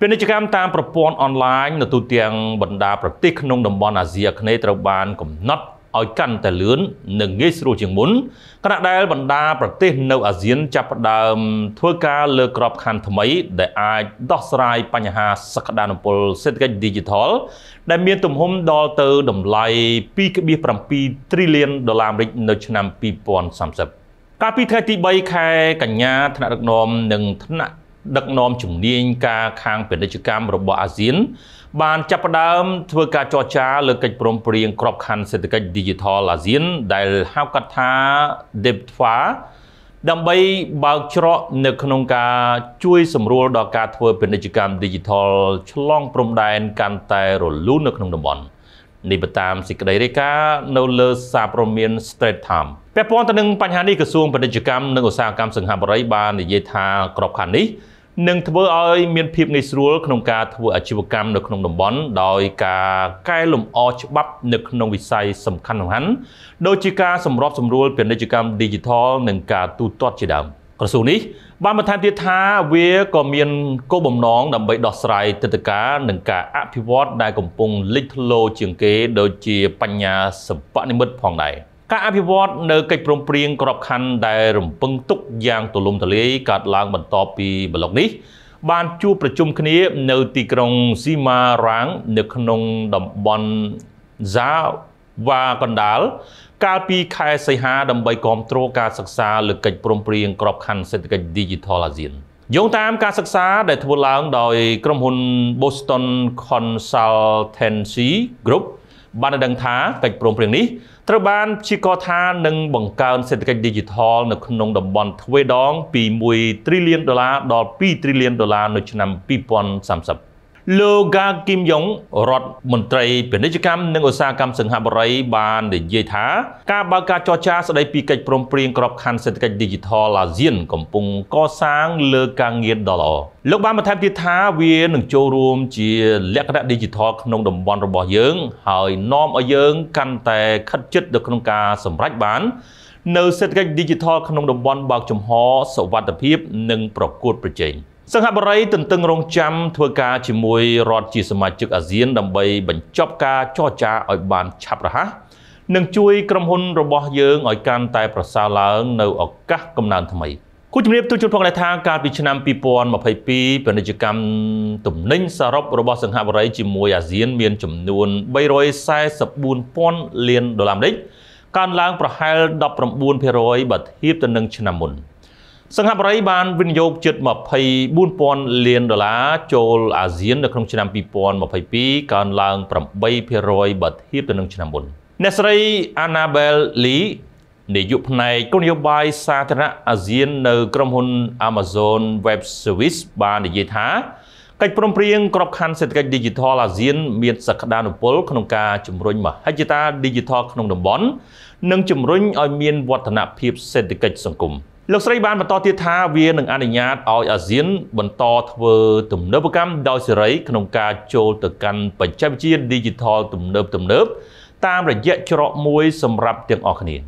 ពាណិជ្ជកម្មតាមប្រព័ន្ធអនឡាញនៅទូទាំងបណ្ដាប្រទេសក្នុងតំបន់អាស៊ីអាគ្នេយ៍ត្រូវបានកំណត់ឲ្យកាន់តែលឿននិងងាយស្រួលជាងមុនខណៈដែលបណ្ដាប្រទេស នៅអាស៊ានចាប់ផ្ដើម ធ្វើការលើក្របខ័ណ្ឌថ្មី ដែលអាចដោះស្រាយបញ្ហាសក្តានុពលសេដ្ឋកិច្ច Digital ដែល មានទំហំដល់ទៅតម្លៃ2.7ត្រីលានដុល្លារអាមេរិកនៅឆ្នាំ2030កាលពីថ្ងៃទី3ខែ កញ្ញា ថ្នាក់ដឹកនាំនិងថ្នាក់ដឹកនាំជំនាញការខាងពាណិជ្ជកម្មរបស់អាស៊ានបានចាប់ផ្ដើមធ្វើការចរចាលើកិច្ចព្រមព្រៀងក្របខ័ណ្ឌសេដ្ឋកិច្ច Digital អាស៊ានដែលហៅកាត់ថា DEPTFA ដើម្បីបើកច្រកនៅក្នុងការជួយសម្រួលដល់ការធ្វើពាណិជ្ជកម្ម Digital ឆ្លងព្រំដែនកាន់តែរលូននៅក្នុងតំបន់នេះបើតាមសេចក្តីរាយការណ៍នៅលើសារព័ត៌មាន Straits Times ពាក់ព័ន្ធទៅនឹងបញ្ហានេះក្រសួងពាណិជ្ជកម្មនិងឧស្សាហកម្មសិង្ហបុរីបាននិយាយថាក្របខ័ណ្ឌនេះនឹងធ្វើឲ្យមានភាពងាយស្រួល ក្នុងការធ្វើអាជីវកម្មនៅក្នុងតំបន់ដោយការកែលម្អច្បាប់នៅក្នុងវិស័យសំខាន់សំខាន់ដូចជាការសម្របសម្រួល ពាណិជ្ជកម្ម Digital និងការទូទាត់ជាដើមក្រសួងនេះបានបន្ថែមទៀតថាវាក៏មានគោលបំណងដើម្បីដោះស្រាយទិដ្ឋការនិងការអភិវឌ្ឍដែលកំពុងលេចធ្លោជាងគេ ដូចជា បញ្ញាសិប្បនិមិត្តផងដែរ។ការអភិវឌ្ឍនៅកិច្ចព្រមព្រៀងក្របខ័ណ្ឌដែលរំពឹងទុកយ៉ាងទូលំទូលាយកើតឡើងបន្ទាប់ពីប្លុកនេះ បានជួបប្រជុំគ្នានៅទីក្រុងស៊ីម៉ារ៉ាងនៅក្នុងតំបន់ហ្សាវ៉ាកណ្ដាលកាលពីខែសីហាដើម្បីគ្រប់គ្រងការសិក្សាលើកិច្ចព្រមព្រៀងក្របខ័ណ្ឌសេដ្ឋកិច្ច Digital ASEAN យោងតាមការសិក្សាដែលធ្វើឡើងដោយក្រុមហ៊ុន Boston Consultancy Group បានដឹងថាកិច្ចព្រមព្រៀងនេះត្រូវបានព្យាករថានឹងបង្កើនសេដ្ឋកិច្ច Digital នៅក្នុងតំបន់ទ្វេដងពី1 trillion ដុល្លារដល់2 trillion ដុល្លារនៅឆ្នាំ2030លោក Ga Kim Yong រដ្ឋមន្ត្រីពាណិជ្ជកម្មនិងឧស្សាហកម្មសិង្ហបុរីបាននិយាយថាការបើកការចរចាស្តីពីកិច្ចព្រមព្រៀងក្របខ័ណ្ឌសេដ្ឋកិច្ច Digital ASEAN កំពុងកសាងលើការងារដ៏ល្អលោកបានបន្ថែមទៀតថាវានឹងចូលរួមជាលក្ខណៈ Digital ក្នុងតំបន់របស់យើងហើយនាំឲ្យយើងកាន់តែ ខិតជិតទៅក្នុងការសម្រេចបាន នៅសេដ្ឋកិច្ច Digital ក្នុងតំបន់បើកចំហសវត្ថិភាពនិងប្រកួតប្រជែង។សង្ហបុរីទន្ទឹងរង់ចាំធ្វើការជាមួយរដ្ឋជាសមាជិកអាស៊ានដើម្បីបញ្ចប់ការចរចាឲ្យបាន ឆាប់រហ័សនិងជួយ ក្រុមហ៊ុនរបស់យើងឲ្យកាន់តែ ប្រសើរឡើង នៅឱកាសកំណើនថ្មីគូជំរាបទូជូនផងដែរថាកាលពីឆ្នាំ2022ពាណិជ្ជកម្មទំនិញសរុបរបស់សង្ហបុរីជាមួយអាស៊ាន មានចំនួន344,000លានដុល្លារអាមេរិកកើនឡើង ប្រហែល19%បើធៀបទៅនឹងឆ្នាំមុន។សិង្ហបុរីបានវិនិយោគជិត24,000លានដុល្លារចូលអាស៊ាននៅក្នុងឆ្នាំ2022កើនឡើង8%បើធៀបទៅនឹងឆ្នាំមុនអ្នកស្រី Annabel Lee នាយកផ្នែកគោលនយោបាយសាធារណៈអាស៊ាននៅក្រុមហ៊ុន Amazon Web Service បាននិយាយថាកិច្ចព្រមព្រៀងក្របខ័ណ្ឌសេដ្ឋកិច្ច Digital អាស៊ានមានសក្តានុពលក្នុងការជំរុញមហិច្ឆតា Digital ក្នុងតំបន់និងជំរុញឲ្យមានវឌ្ឍនភាពសេដ្ឋកិច្ចសង្គម។លោកស្រីបានបន្តទៀតថាវានឹងអនុញ្ញាតឲ្យអាស៊ានបន្តធ្វើទំនើបកម្មដោយសេរីក្នុងការចូលទៅកាន់បច្ចេកវិទ្យា Digital ទំនើបទំនើបតាមរយៈច្រកមួយសម្រាប់ទាំងអស់គ្នា។